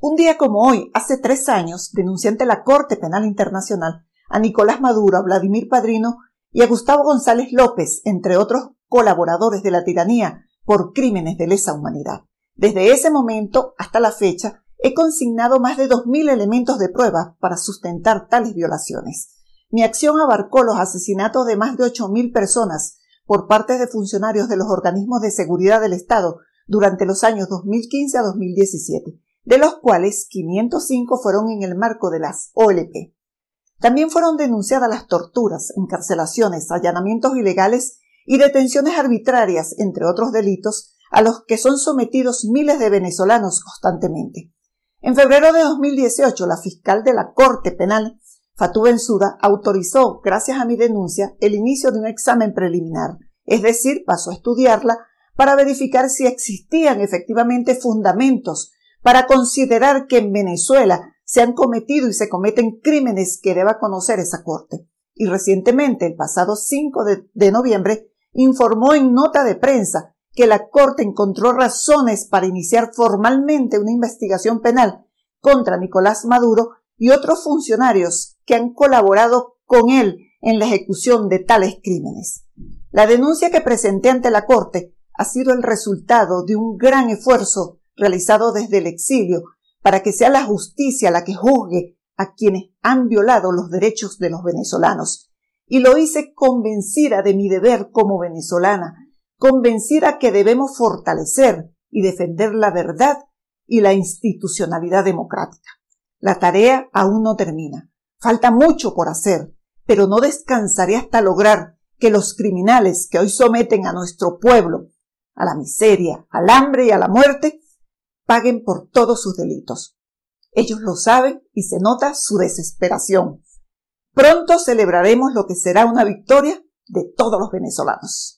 Un día como hoy, hace tres años, denuncié ante la Corte Penal Internacional a Nicolás Maduro, a Vladimir Padrino y a Gustavo González López, entre otros colaboradores de la tiranía, por crímenes de lesa humanidad. Desde ese momento hasta la fecha, he consignado más de 2.000 elementos de prueba para sustentar tales violaciones. Mi acción abarcó los asesinatos de más de 8.000 personas por parte de funcionarios de los organismos de seguridad del Estado durante los años 2015 a 2017 de los cuales 505 fueron en el marco de las OLP. También fueron denunciadas las torturas, encarcelaciones, allanamientos ilegales y detenciones arbitrarias, entre otros delitos, a los que son sometidos miles de venezolanos constantemente. En febrero de 2018, la fiscal de la Corte Penal, Fatou Bensouda, autorizó, gracias a mi denuncia, el inicio de un examen preliminar, es decir, pasó a estudiarla para verificar si existían efectivamente fundamentos para considerar que en Venezuela se han cometido y se cometen crímenes que deba conocer esa Corte. Y recientemente, el pasado 5 de, de noviembre, informó en nota de prensa que la Corte encontró razones para iniciar formalmente una investigación penal contra Nicolás Maduro y otros funcionarios que han colaborado con él en la ejecución de tales crímenes. La denuncia que presenté ante la Corte ha sido el resultado de un gran esfuerzo realizado desde el exilio, para que sea la justicia la que juzgue a quienes han violado los derechos de los venezolanos. Y lo hice convencida de mi deber como venezolana, convencida que debemos fortalecer y defender la verdad y la institucionalidad democrática. La tarea aún no termina. Falta mucho por hacer, pero no descansaré hasta lograr que los criminales que hoy someten a nuestro pueblo a la miseria, al hambre y a la muerte paguen por todos sus delitos. Ellos lo saben y se nota su desesperación. Pronto celebraremos lo que será una victoria de todos los venezolanos.